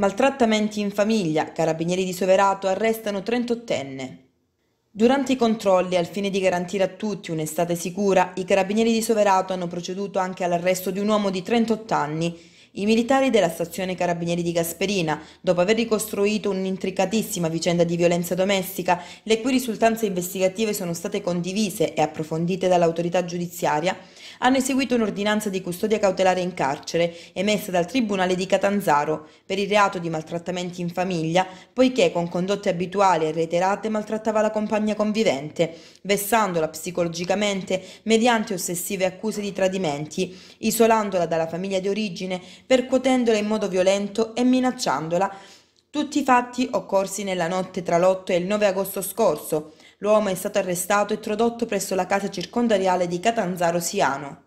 Maltrattamenti in famiglia, carabinieri di Soverato arrestano 38enne. Durante i controlli, al fine di garantire a tutti un'estate sicura, i carabinieri di Soverato hanno proceduto anche all'arresto di un uomo di 38 anni i militari della stazione Carabinieri di Gasperina, dopo aver ricostruito un'intricatissima vicenda di violenza domestica, le cui risultanze investigative sono state condivise e approfondite dall'autorità giudiziaria, hanno eseguito un'ordinanza di custodia cautelare in carcere emessa dal Tribunale di Catanzaro per il reato di maltrattamenti in famiglia, poiché con condotte abituali e reiterate maltrattava la compagna convivente, vessandola psicologicamente mediante ossessive accuse di tradimenti, isolandola dalla famiglia di origine percuotendola in modo violento e minacciandola. Tutti i fatti occorsi nella notte tra l'8 e il 9 agosto scorso. L'uomo è stato arrestato e tradotto presso la casa circondariale di Catanzaro Siano.